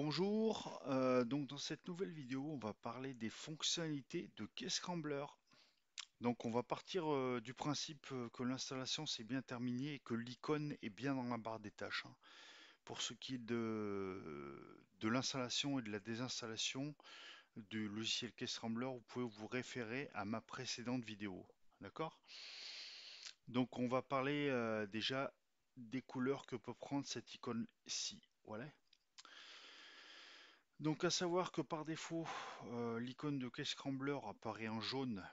Bonjour, euh, donc dans cette nouvelle vidéo on va parler des fonctionnalités de KeyScrambler. Donc on va partir euh, du principe euh, que l'installation s'est bien terminée et que l'icône est bien dans la barre des tâches. Hein. Pour ce qui est de, de l'installation et de la désinstallation du logiciel KeyScrambler, vous pouvez vous référer à ma précédente vidéo. D'accord Donc on va parler déjà des couleurs que peut prendre cette icône-ci. Voilà, donc à savoir que par défaut, euh, l'icône de Case scrambler apparaît en jaune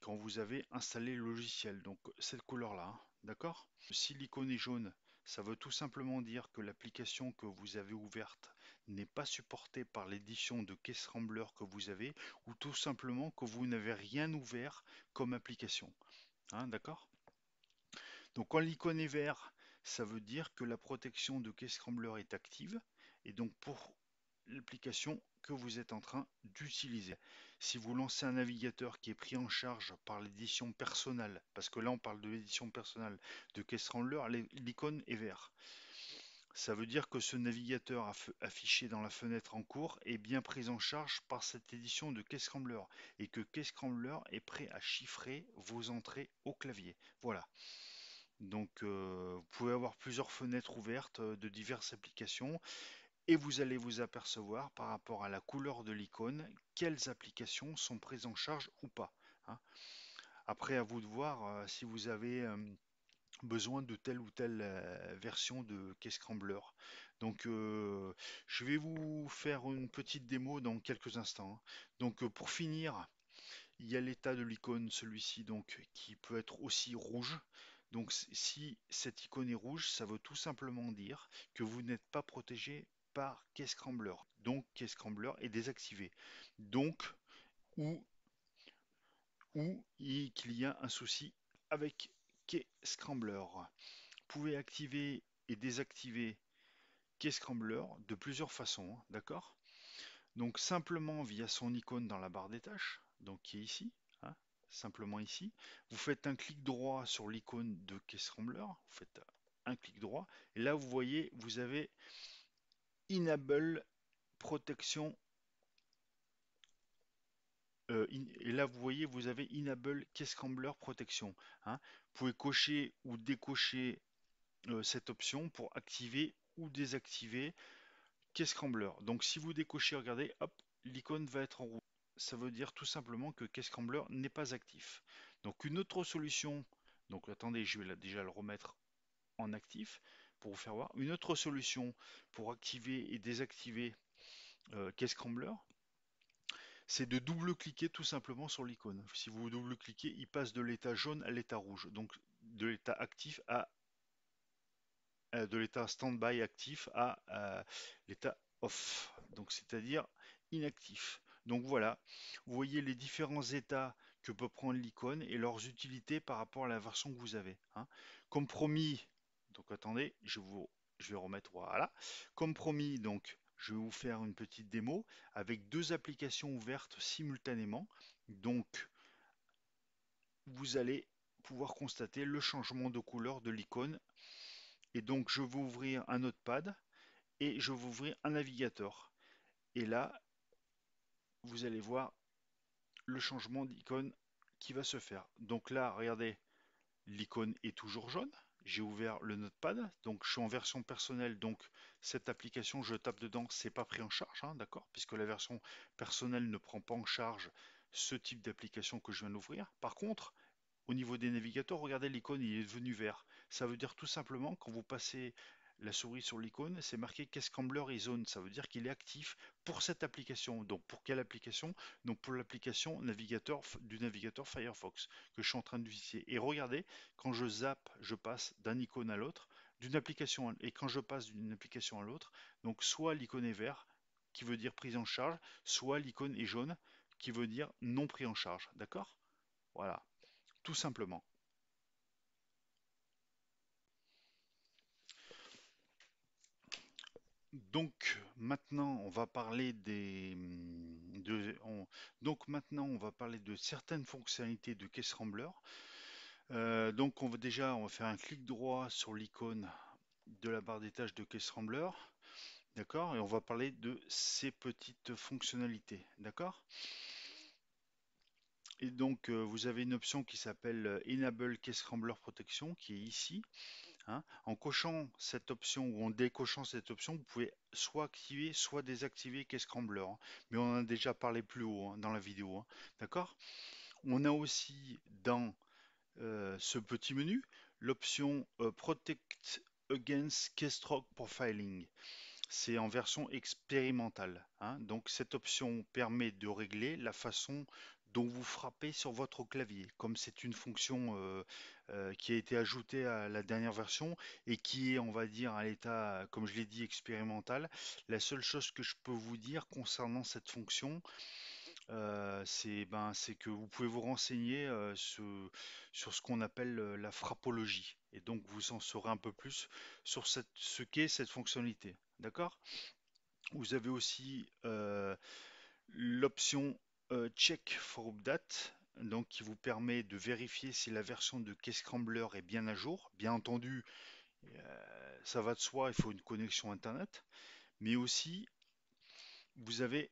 quand vous avez installé le logiciel, donc cette couleur là, hein, d'accord Si l'icône est jaune, ça veut tout simplement dire que l'application que vous avez ouverte n'est pas supportée par l'édition de caisse scrambler que vous avez, ou tout simplement que vous n'avez rien ouvert comme application, hein, d'accord Donc quand l'icône est vert, ça veut dire que la protection de caisse scrambler est active, et donc pour l'application que vous êtes en train d'utiliser. Si vous lancez un navigateur qui est pris en charge par l'édition personnelle, parce que là on parle de l'édition personnelle de rambler l'icône est vert. Ça veut dire que ce navigateur affiché dans la fenêtre en cours est bien pris en charge par cette édition de rambler et que rambler est prêt à chiffrer vos entrées au clavier. Voilà. Donc euh, vous pouvez avoir plusieurs fenêtres ouvertes euh, de diverses applications et vous allez vous apercevoir par rapport à la couleur de l'icône quelles applications sont prises en charge ou pas. Hein. Après, à vous de voir euh, si vous avez euh, besoin de telle ou telle euh, version de Keyscrambler. Donc, je vais vous faire une petite démo dans quelques instants. Hein. Donc, pour finir, il y a l'état de l'icône, celui-ci, donc qui peut être aussi rouge. Donc si cette icône est rouge, ça veut tout simplement dire que vous n'êtes pas protégé par scrambler Donc scrambler est désactivé. Donc, ou, ou il y a un souci avec KeyScrambler. Vous pouvez activer et désactiver scrambler de plusieurs façons, hein, d'accord Donc simplement via son icône dans la barre des tâches, donc qui est ici, hein, simplement ici. Vous faites un clic droit sur l'icône de scrambler vous faites un clic droit, et là vous voyez, vous avez Enable Protection euh, et là vous voyez vous avez Enable case Protection. Hein. Vous pouvez cocher ou décocher euh, cette option pour activer ou désactiver case Donc si vous décochez, regardez, hop, l'icône va être en rouge. Ça veut dire tout simplement que case n'est pas actif. Donc une autre solution, donc attendez, je vais déjà le remettre en actif pour vous faire voir. Une autre solution pour activer et désactiver euh, c'est de double-cliquer tout simplement sur l'icône. Si vous double-cliquez, il passe de l'état jaune à l'état rouge, donc de l'état actif à euh, de l'état standby actif à l'état off, donc c'est-à-dire inactif. Donc voilà, vous voyez les différents états que peut prendre l'icône et leurs utilités par rapport à la version que vous avez. Hein. Comme donc attendez, je, vais remettre, voilà. Comme promis, donc, je vais vous faire une petite démo avec deux applications ouvertes simultanément. Donc, vous allez pouvoir constater le changement de couleur de l'icône. Et donc, je vais ouvrir un notepad et je vais ouvrir un navigateur. Et là, vous allez voir le changement d'icône qui va se faire. Donc là, regardez, l'icône est toujours jaune j'ai ouvert le notepad, donc je suis en version personnelle, donc cette application, je tape dedans, c'est pas pris en charge, hein, d'accord Puisque la version personnelle ne prend pas en charge ce type d'application que je viens d'ouvrir. Par contre, au niveau des navigateurs, regardez l'icône, il est devenu vert. Ça veut dire tout simplement, quand vous passez la souris sur l'icône, c'est marqué Cascambler et is on. Ça veut dire qu'il est actif pour cette application. Donc pour quelle application Donc pour l'application navigateur du navigateur Firefox que je suis en train d'utiliser. Et regardez, quand je zappe, je passe d'un icône à l'autre, d'une application et quand je passe d'une application à l'autre, donc soit l'icône est vert qui veut dire prise en charge, soit l'icône est jaune qui veut dire non pris en charge. D'accord Voilà. Tout simplement. Donc maintenant, on va parler mm, de, donc maintenant, on va parler de certaines fonctionnalités de Case Rambler. Euh, donc on va déjà, on va faire un clic droit sur l'icône de la barre des tâches de Case Rambler. D'accord Et on va parler de ces petites fonctionnalités. D'accord Et donc, euh, vous avez une option qui s'appelle euh, Enable Case Rambler Protection qui est ici. Hein, en cochant cette option ou en décochant cette option, vous pouvez soit activer, soit désactiver case Hein Mais on en a déjà parlé plus haut hein, dans la vidéo. Hein. D'accord On a aussi dans euh, ce petit menu l'option euh, Protect Against Keystroke Profiling. C'est en version expérimentale. donc cette option permet de régler la façon vous frappez sur votre clavier. Comme c'est une fonction euh, euh, qui a été ajoutée à la dernière version et qui est, on va dire, à l'état, comme je l'ai dit, expérimental, la seule chose que je peux vous dire concernant cette fonction, euh, c'est ben, que vous pouvez vous renseigner ce, sur ce qu'on appelle la frappologie. Et donc vous en saurez un peu plus sur cette, ce qu'est cette fonctionnalité. D'accord Vous avez aussi l'option euh, check for update, donc qui vous permet de vérifier si la version de Scrambler est bien à jour. Bien entendu, euh, ça va de soi, il faut une connexion Internet, mais aussi vous avez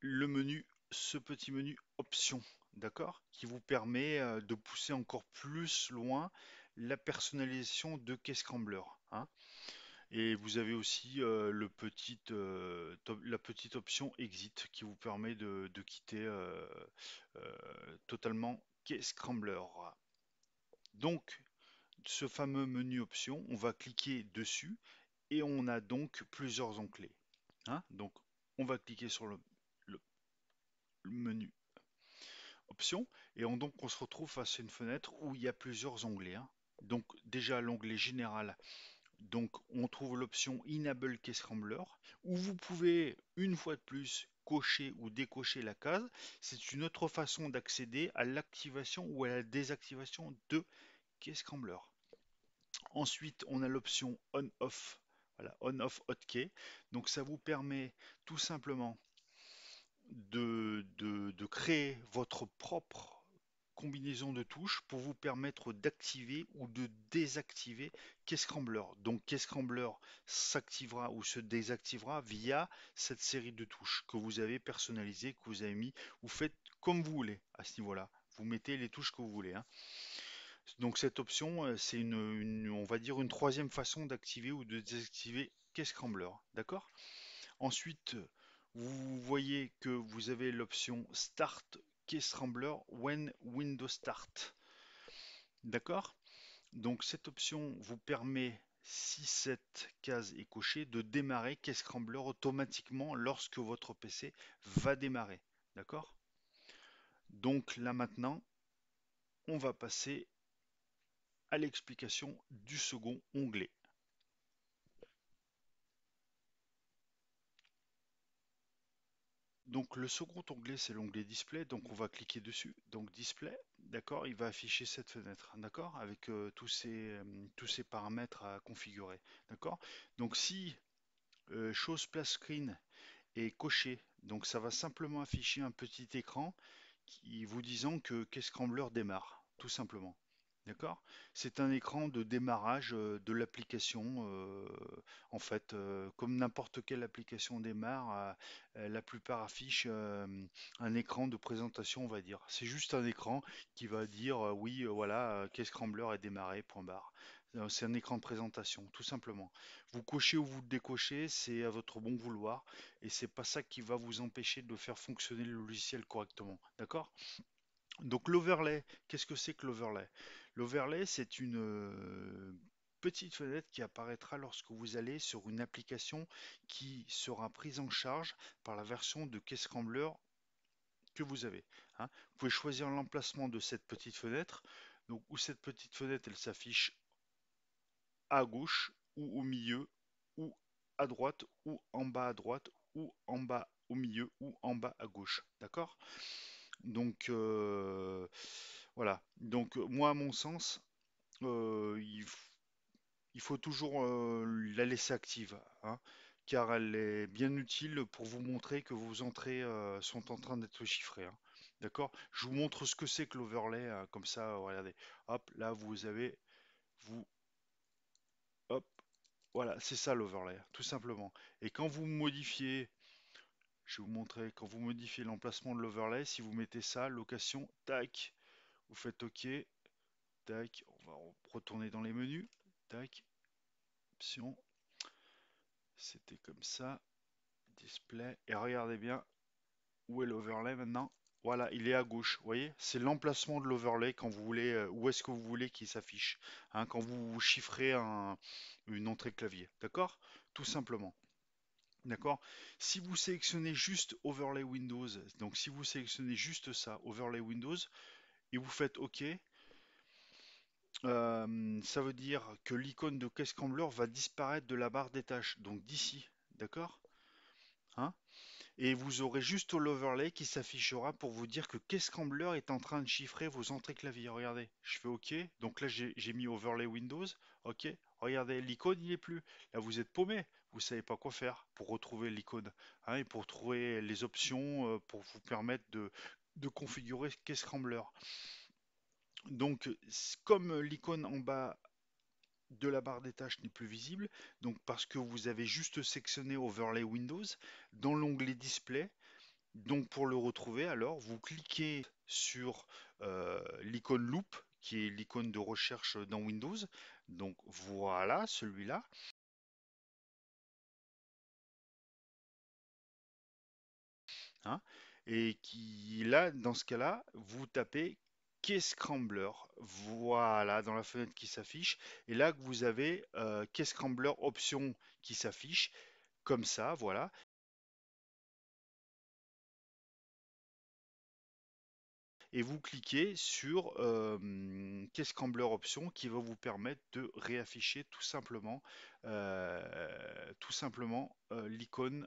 le menu, ce petit menu options, d'accord, qui vous permet euh, de pousser encore plus loin la personnalisation de Case Scrambler. Hein. Et vous avez aussi euh, euh, la petite option Exit qui vous permet de, quitter euh, totalement Scrambler. Donc, ce fameux menu option, on va cliquer dessus et on a donc plusieurs onglets. Hein. donc, on va cliquer sur le, menu Options et on, donc on se retrouve face à une fenêtre où il y a plusieurs onglets. Hein. Donc déjà l'onglet général donc on trouve l'option Enable Case Scrambler où vous pouvez une fois de plus cocher ou décocher la case. C'est une autre façon d'accéder à l'activation ou à la désactivation de Case Scrambler. Ensuite, on a l'option On-Off, On-Off Hotkey. Donc ça vous permet tout simplement de créer votre propre combinaison de touches pour vous permettre d'activer ou de désactiver Keyscrambler. Donc Keyscrambler s'activera ou se désactivera via cette série de touches que vous avez personnalisées, que vous avez mis. Vous faites comme vous voulez à ce niveau-là. Vous mettez les touches que vous voulez. Hein. Donc cette option, euh, c'est une, on va dire une troisième façon d'activer ou de désactiver Keyscrambler. D'accord Ensuite, vous voyez que vous avez l'option Start scrambler when Windows Start. D'accord Donc cette option vous permet, si cette case est cochée, de démarrer scrambler automatiquement lorsque votre PC va démarrer. D'accord Donc là maintenant, on va passer à l'explication du second onglet. Donc le second onglet, c'est l'onglet Display. Donc on va cliquer dessus. Donc Display, d'accord, il va afficher cette fenêtre, d'accord, avec euh, tous, ces, euh, tous ces paramètres à configurer, d'accord. Donc si euh, chose place screen est coché, donc ça va simplement afficher un petit écran qui vous disant que Quescrambler démarre, tout simplement. D'accord C'est un écran de démarrage euh, de l'application. Euh, en fait, euh, comme n'importe quelle application démarre, la plupart affichent un écran de présentation, on va dire. C'est juste un écran qui va dire oui, voilà, qu'est-ce Scrambler est démarré, point barre. C'est un écran de présentation, tout simplement. Vous cochez ou vous décochez, c'est à votre bon vouloir et c'est pas ça qui va vous empêcher de faire fonctionner le logiciel correctement. D'accord donc l'overlay, qu'est-ce que c'est que l'overlay L'overlay, c'est une euh, petite fenêtre qui apparaîtra lorsque vous allez sur une application qui sera prise en charge par la version de caisse que vous avez. Hein. Vous pouvez choisir l'emplacement de cette petite fenêtre, donc où cette petite fenêtre elle s'affiche à gauche ou au milieu ou à droite ou en bas à droite ou en bas au milieu ou en bas à gauche. D'accord Donc euh, voilà. Donc euh, moi, à mon sens, euh, il, faut toujours euh, la laisser active, hein, car elle est bien utile pour vous montrer que vos entrées sont en train d'être chiffrées. Hein. D'accord Je vous montre ce que c'est que l'overlay, hein, comme ça, regardez. Hop, là, vous avez, vous, hop, voilà, c'est ça l'overlay, tout simplement. Et quand vous modifiez je vais vous montrer quand vous modifiez l'emplacement de l'overlay, si vous mettez ça, location, tac, vous faites OK, tac, on va retourner dans les menus, tac, option, c'était comme ça, display, et regardez bien, où est l'overlay maintenant voilà, il est à gauche, vous voyez C'est l'emplacement de l'overlay quand vous voulez, euh, où est-ce que vous voulez qu'il s'affiche, hein, quand vous chiffrez un, une entrée clavier, d'accord Tout simplement. D'accord Si vous sélectionnez juste Overlay Windows, donc si vous sélectionnez juste ça, Overlay Windows, vous faites OK, euh, ça veut dire que l'icône de caisse Scrambler va disparaître de la barre des tâches, donc d'ici, d'accord hein Et vous aurez juste l'overlay qui s'affichera pour vous dire que caisse Scrambler est en train de chiffrer vos entrées clavier. Regardez, je fais OK, donc là j'ai mis overlay Windows, OK, regardez, l'icône il est plus. Là vous êtes paumé, vous savez pas quoi faire pour retrouver l'icône hein, et pour trouver les options euh, pour vous permettre de de configurer qu'est scrambler Donc, comme l'icône en bas de la barre des tâches n'est plus visible, donc parce que vous avez juste sectionné Overlay Windows, dans l'onglet Display, donc pour le retrouver, alors vous cliquez sur euh, l'icône Loop, qui est l'icône de recherche dans Windows. Donc voilà celui-là. Hein et qui, là, dans ce cas-là, vous tapez qu'est Scrambler. Voilà, dans la fenêtre qui s'affiche. Et là, vous avez euh, Scrambler option qui s'affiche, comme ça, voilà. et vous cliquez sur euh, Scrambler option qui va vous permettre de réafficher tout simplement, euh, tout simplement euh, l'icône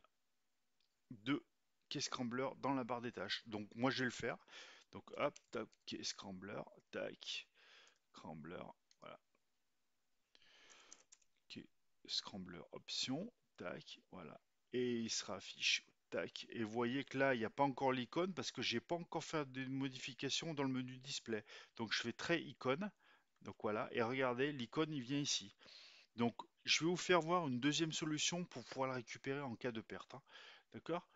de Key Scrambler dans la barre des tâches. Donc moi je vais le faire. Donc hop, tac, Key Scrambler, tac, Scrambler, voilà. Key Scrambler option, tac, voilà. Et il sera affiché Tac. Et vous voyez que là, il n'y a pas encore l'icône parce que je j'ai pas encore fait des modifications dans le menu display. Donc je fais très icône. Donc voilà. Et regardez, l'icône, il vient ici. Donc je vais vous faire voir une deuxième solution pour pouvoir la récupérer en cas de perte. Hein. D'accord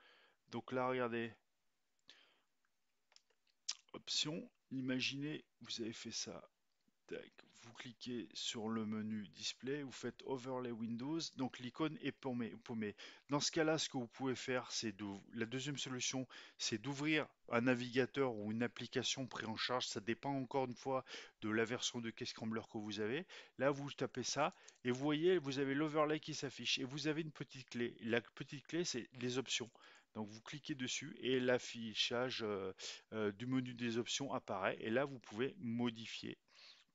donc là, regardez. option Imaginez, vous avez fait ça. Vous cliquez sur le menu Display. Vous faites Overlay Windows. Donc l'icône est paumée. Dans ce cas-là, ce que vous pouvez faire, c'est de... La deuxième solution, c'est d'ouvrir un navigateur ou une application pris en charge. Ça dépend encore une fois de la version de scrambler que vous avez. Là, vous tapez ça et vous voyez, vous avez l'overlay qui s'affiche et vous avez une petite clé. La petite clé, c'est les options. Donc vous cliquez dessus et l'affichage euh, euh, du menu des options apparaît et là vous pouvez modifier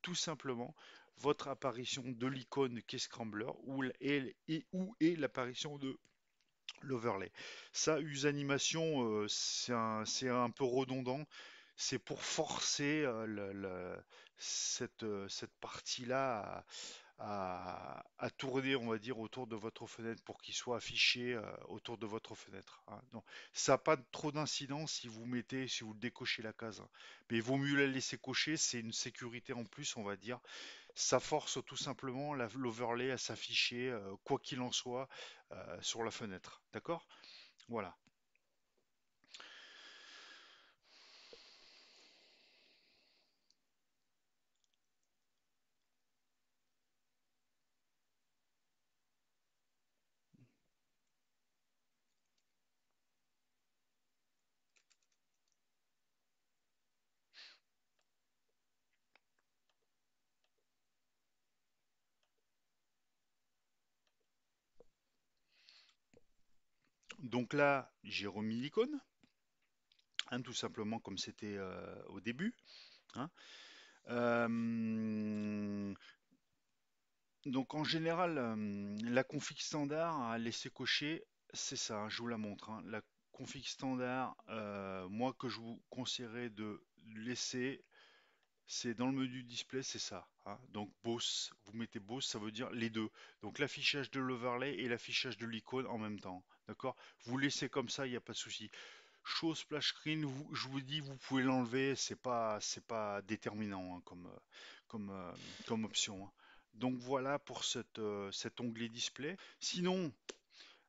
tout simplement votre apparition de l'icône qui est Scrambler ou, où est l'apparition de l'overlay. Ça, use animation, euh, c'est un, peu redondant. C'est pour forcer cette, cette partie-là à, à, tourner, on va dire, autour de votre fenêtre pour qu'il soit affiché euh, autour de votre fenêtre. Donc, hein. ça n'a pas trop d'incidence si vous mettez, si vous décochez la case. Hein. Mais il vaut mieux la laisser cocher, c'est une sécurité en plus, on va dire. Ça force tout simplement l'overlay à s'afficher, euh, quoi qu'il en soit, euh, sur la fenêtre. D'accord Voilà. Donc là, j'ai remis l'icône, hein, tout simplement comme c'était euh, au début. Hein. Euh, donc en général, euh, la config standard à laisser cocher, c'est ça, hein, je vous la montre. La config standard, moi que je vous conseillerais de laisser, c'est dans le menu display, c'est ça. Hein. Donc Boss, vous mettez Boss, ça veut dire les deux. Donc l'affichage de l'overlay et l'affichage de l'icône en même temps. D'accord Vous laissez comme ça, il n'y a pas de souci. Chose splash screen, je vous dis, vous pouvez l'enlever, c'est pas, c'est pas déterminant hein, comme, comme, euh, comme option. Hein. Donc voilà pour cette, euh, cet onglet display. Sinon,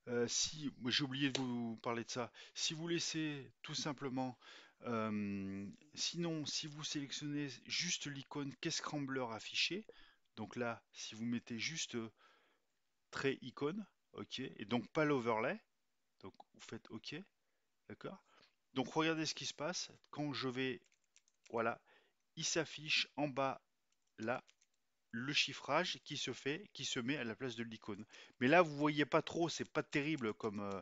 euh, si j'ai oublié de vous parler de ça, si vous laissez tout simplement euh, sinon, si vous sélectionnez juste l'icône Qu'est-ce Scrambler affiché, donc là, si vous mettez juste euh, trait icône, OK, et donc pas l'overlay, donc vous faites OK, d'accord Donc regardez ce qui se passe quand je vais, voilà, il s'affiche en bas là le chiffrage qui se fait, qui se met à la place de l'icône. Mais là, vous voyez pas trop, c'est pas terrible comme, euh,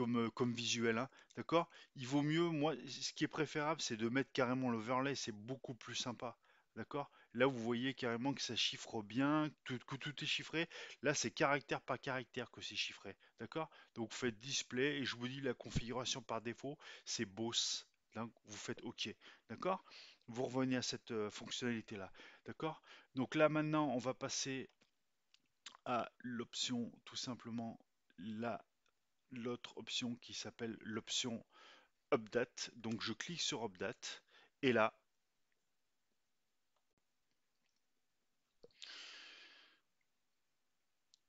euh, comme, visuel. Hein, d'accord Il vaut mieux, moi, ce qui est préférable, c'est de mettre carrément l'overlay, c'est beaucoup plus sympa. D'accord Là, vous voyez carrément que ça chiffre bien, que, tout est chiffré. Là, c'est caractère par caractère que c'est chiffré. D'accord Donc, vous faites display et je vous dis la configuration par défaut, c'est BOSS. Donc, vous faites OK. D'accord Vous revenez à cette euh, fonctionnalité-là. D'accord Donc, là, maintenant, on va passer à l'option tout simplement la l'autre option qui s'appelle l'option Update. Donc je clique sur Update et là,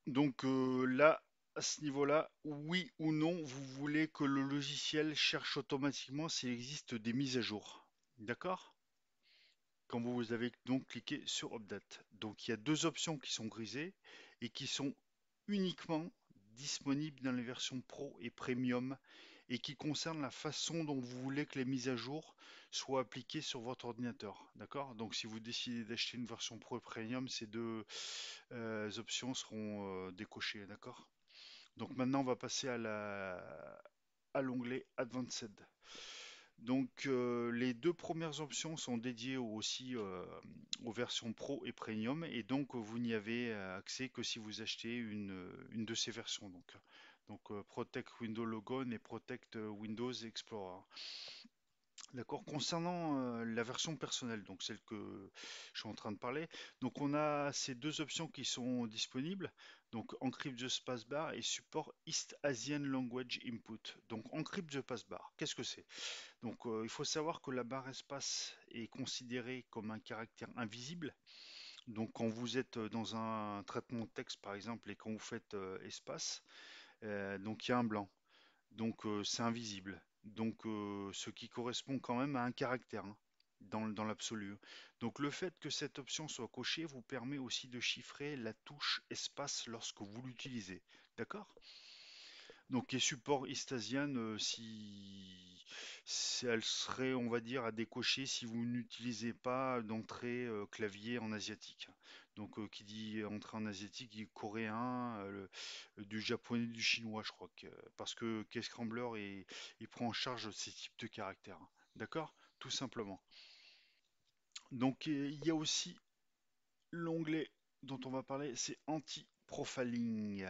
donc euh, là, à ce niveau-là, oui ou non, vous voulez que le logiciel cherche automatiquement s'il existe des mises à jour. D'accord Quand vous avez donc cliqué sur Update. Donc il y a deux options qui sont grisées et qui sont uniquement disponible dans les versions Pro et Premium et qui concerne la façon dont vous voulez que les mises à jour soient appliquées sur votre ordinateur. D'accord Donc si vous décidez d'acheter une version Pro et Premium, ces deux euh, options seront euh, décochées. D'accord Donc maintenant on va passer à la à l'onglet Advanced. Donc euh, les deux premières options sont dédiées aussi euh, aux versions Pro et Premium et donc vous n'y avez euh, accès que si vous achetez une, de ces versions donc, Protect Windows Logon et Protect Windows Explorer. D'accord. Concernant euh, la version personnelle, donc celle que je suis en train de parler, donc on a ces deux options qui sont disponibles, donc Encrypt the bar et Support East Asian Language Input. Donc Encrypt the Spacebar, qu'est-ce que c'est Donc euh, il faut savoir que la barre espace est considérée comme un caractère invisible. Donc quand vous êtes euh, dans un traitement de texte par exemple et quand vous faites espace, donc il y a un blanc. Donc c'est invisible. Donc, euh, ce qui correspond quand même à un caractère hein, dans l'absolu. Donc, le fait que cette option soit cochée vous permet aussi de chiffrer la touche espace lorsque vous l'utilisez. D'accord donc les supports Istasian, euh, si, elle serait, on va dire, à décocher si vous n'utilisez pas d'entrée euh, clavier en asiatique. Donc euh, qui dit entrée en asiatique, dit coréen, du japonais, du chinois, je crois. Que, parce que Case Scrambler, il prend en charge ces types de caractères. D'accord Tout simplement. Donc il y a aussi l'onglet dont on va parler, c'est anti-profiling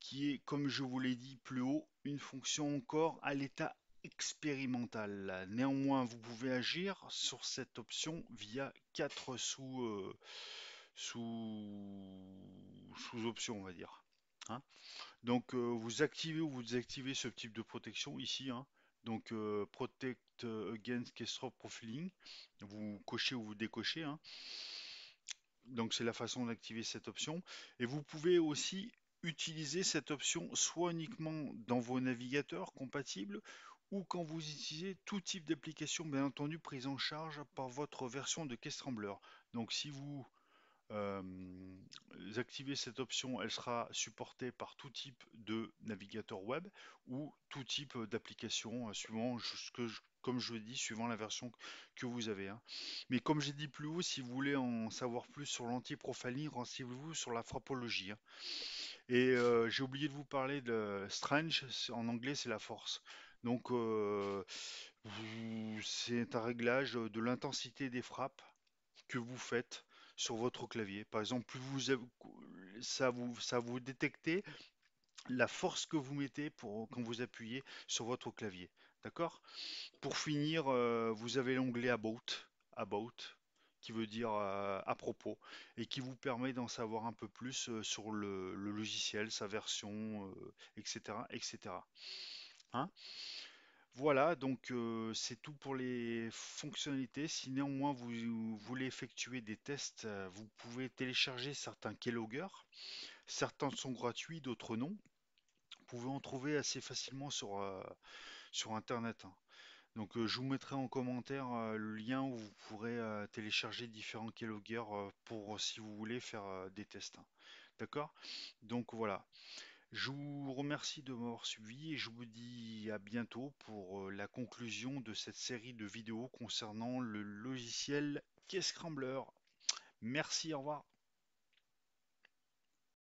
qui est, comme je vous l'ai dit plus haut, une fonction encore à l'état expérimental. Néanmoins, vous pouvez agir sur cette option via quatre sous, euh, sous, sous options, on va dire. Hein. Donc, euh, vous activez ou vous désactivez ce type de protection ici. Hein. donc euh, Protect Against Kestrop Profiling, vous cochez ou vous décochez. Hein. Donc c'est la façon d'activer cette option. Et vous pouvez aussi utilisez cette option soit uniquement dans vos navigateurs compatibles ou quand vous utilisez tout type d'application bien entendu prise en charge par votre version de Caisse Donc si vous euh, activer cette option, elle sera supportée par tout type de navigateur web ou tout type d'application, euh, suivant je, comme je dis, suivant la version que vous avez. Hein. Mais comme j'ai dit plus haut, si vous voulez en savoir plus sur l'anti-profiling, renseignez-vous sur la frappologie. Hein. Et euh, j'ai oublié de vous parler de Strange, en anglais c'est la force. Donc c'est un réglage de l'intensité des frappes que vous faites sur votre clavier. Par exemple, plus vous, ça vous, ça vous détectez la force que vous mettez pour, quand vous appuyez sur votre clavier. D'accord Pour finir, euh, vous avez l'onglet About, About, qui veut dire euh, à propos, et qui vous permet d'en savoir un peu plus euh, sur le, logiciel, sa version, etc. etc. Hein voilà, donc euh, c'est tout pour les fonctionnalités. Si néanmoins vous, voulez effectuer des tests, euh, vous pouvez télécharger certains keyloggers. Certains sont gratuits, d'autres non. Vous pouvez en trouver assez facilement sur, euh, Internet. Hein. Donc je vous mettrai en commentaire le lien où vous pourrez télécharger différents keyloggers pour si vous voulez faire des tests. Hein. D'accord Donc voilà. Je vous remercie de m'avoir suivi et je vous dis à bientôt pour euh, la conclusion de cette série de vidéos concernant le logiciel Scrambler. Merci, au revoir.